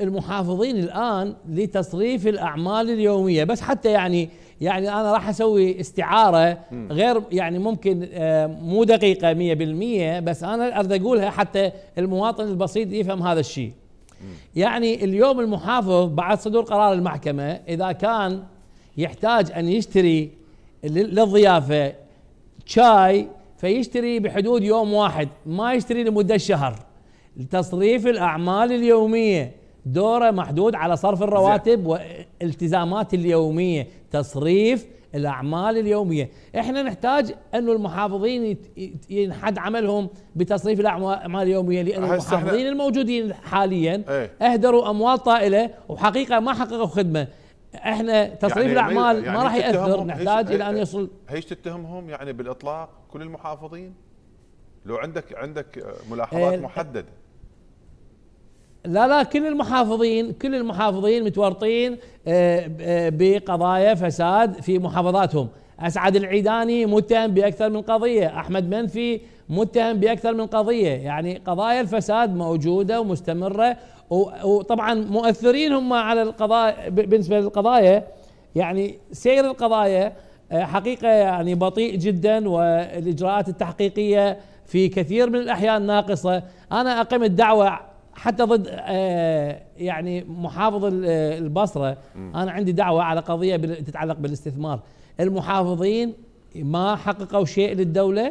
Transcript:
المحافظين الان لتصريف الاعمال اليوميه بس حتى يعني يعني انا راح اسوي استعاره غير يعني ممكن آه، مو دقيقه 100% بس انا اريد اقولها حتى المواطن البسيط يفهم هذا الشيء. يعني اليوم المحافظ بعد صدور قرار المحكمه اذا كان يحتاج ان يشتري للضيافه شاي فيشتري بحدود يوم واحد ما يشتري لمده شهر. لتصريف الاعمال اليوميه دوره محدود على صرف الرواتب والتزامات اليوميه تصريف الاعمال اليوميه احنا نحتاج انه المحافظين ينحد عملهم بتصريف الاعمال اليوميه لان المحافظين الموجودين حاليا ايه؟ اهدروا اموال طائله وحقيقه ما حققوا خدمه احنا تصريف يعني الاعمال يعني ما راح ياثر نحتاج الى ان إيه، يصل هيش تتهمهم يعني بالاطلاق كل المحافظين لو عندك عندك ملاحظات إيه، محدده لا لا كل المحافظين كل المحافظين متورطين آه، آه، بقضايا فساد في محافظاتهم اسعد العيداني متهم باكثر من قضيه احمد منفي متهم باكثر من قضيه يعني قضايا الفساد موجوده ومستمره وطبعا مؤثرين هم على القضايا بالنسبه للقضايا يعني سير القضايا آه، حقيقه يعني بطيء جدا والاجراءات التحقيقيه في كثير من الاحيان ناقصه انا اقيم الدعوه حتى ضد آه، يعني محافظ آه، البصره انا عندي دعوه على قضيه تتعلق بالاستثمار المحافظين ما حققوا شيء للدوله